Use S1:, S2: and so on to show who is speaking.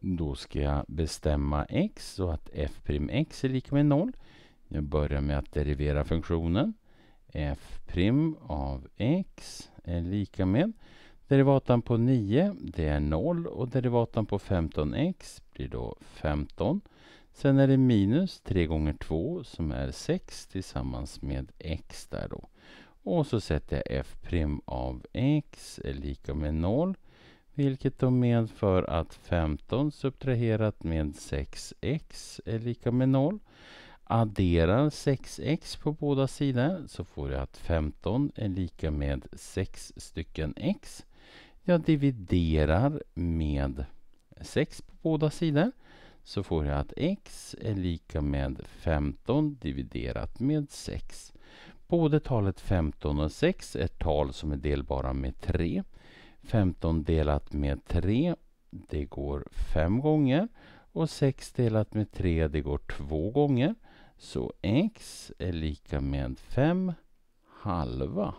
S1: Då ska jag bestämma x så att f'x är lika med 0. Jag börjar med att derivera funktionen. f' av x är lika med derivatan på 9, det är 0 och derivatan på 15x blir då 15. Sen är det minus 3 gånger 2 som är 6 tillsammans med x där då. Och så sätter jag f' av x är lika med 0 vilket då medför att 15 subtraherat med 6x är lika med 0. Adderar 6x på båda sidor så får jag att 15 är lika med 6 stycken x. Jag dividerar med 6 på båda sidor så får jag att x är lika med 15 dividerat med 6. Både talet 15 och 6 är tal som är delbara med 3. 15 delat med 3, det går 5 gånger. Och 6 delat med 3, det går 2 gånger. Så x är lika med 5 halva.